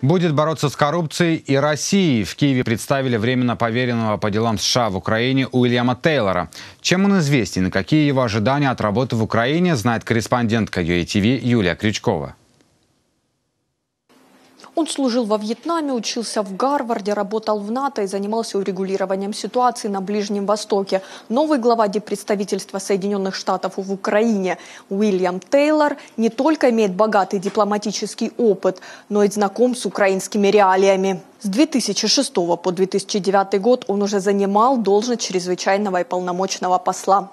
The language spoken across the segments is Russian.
Будет бороться с коррупцией и Россией. В Киеве представили временно поверенного по делам США в Украине Уильяма Тейлора. Чем он известен и какие его ожидания от работы в Украине, знает корреспондентка UATV Юлия Крючкова. Он служил во Вьетнаме, учился в Гарварде, работал в НАТО и занимался урегулированием ситуации на Ближнем Востоке. Новый глава депредставительства Соединенных Штатов в Украине Уильям Тейлор не только имеет богатый дипломатический опыт, но и знаком с украинскими реалиями. С 2006 по 2009 год он уже занимал должность чрезвычайного и полномочного посла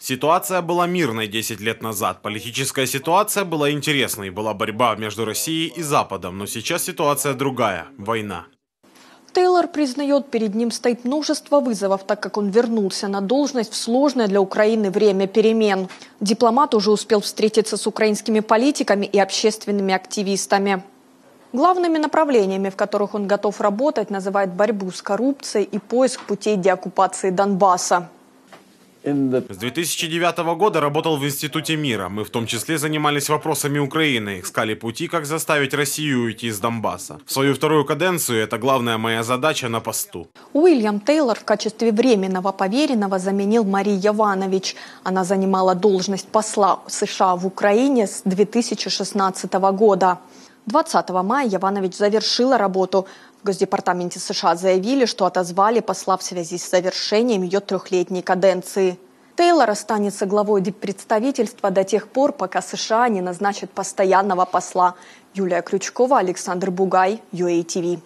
Ситуация была мирной 10 лет назад. Политическая ситуация была интересной. Была борьба между Россией и Западом. Но сейчас ситуация другая. Война. Тейлор признает, перед ним стоит множество вызовов, так как он вернулся на должность в сложное для Украины время перемен. Дипломат уже успел встретиться с украинскими политиками и общественными активистами. Главными направлениями, в которых он готов работать, называет борьбу с коррупцией и поиск путей деоккупации Донбасса. С 2009 года работал в Институте мира. Мы в том числе занимались вопросами Украины, искали пути, как заставить Россию уйти из Донбасса. В свою вторую каденцию это главная моя задача на посту. Уильям Тейлор в качестве временного поверенного заменил Марии Яванович. Она занимала должность посла США в Украине с 2016 года. 20 мая Яванович завершила работу. В Госдепартаменте США заявили, что отозвали посла в связи с завершением ее трехлетней каденции. Тейлор останется главой депредставительства до тех пор, пока США не назначат постоянного посла. Юлия Крючкова, Александр Бугай, UATV.